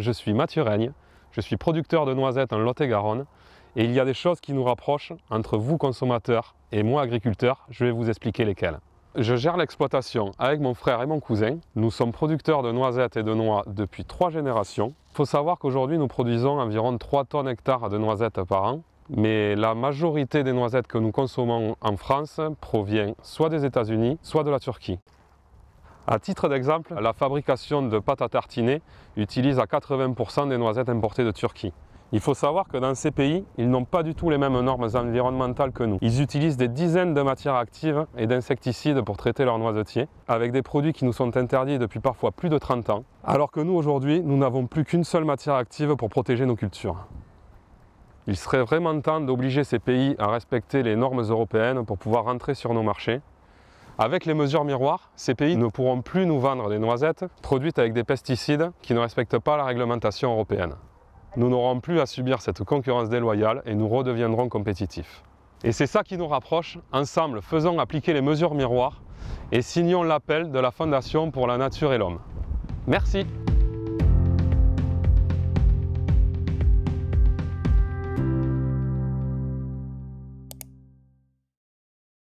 je suis Mathieu je suis producteur de noisettes en Lot-et-Garonne et il y a des choses qui nous rapprochent entre vous consommateurs et moi agriculteur, je vais vous expliquer lesquelles. Je gère l'exploitation avec mon frère et mon cousin. Nous sommes producteurs de noisettes et de noix depuis trois générations. Il faut savoir qu'aujourd'hui nous produisons environ 3 tonnes hectares de noisettes par an. Mais la majorité des noisettes que nous consommons en France provient soit des États-Unis, soit de la Turquie. À titre d'exemple, la fabrication de pâte à tartiner utilise à 80% des noisettes importées de Turquie. Il faut savoir que dans ces pays, ils n'ont pas du tout les mêmes normes environnementales que nous. Ils utilisent des dizaines de matières actives et d'insecticides pour traiter leurs noisetiers, avec des produits qui nous sont interdits depuis parfois plus de 30 ans, alors que nous aujourd'hui, nous n'avons plus qu'une seule matière active pour protéger nos cultures. Il serait vraiment temps d'obliger ces pays à respecter les normes européennes pour pouvoir rentrer sur nos marchés avec les mesures miroirs, ces pays ne pourront plus nous vendre des noisettes produites avec des pesticides qui ne respectent pas la réglementation européenne. Nous n'aurons plus à subir cette concurrence déloyale et nous redeviendrons compétitifs. Et c'est ça qui nous rapproche. Ensemble, faisons appliquer les mesures miroirs et signons l'appel de la Fondation pour la Nature et l'Homme. Merci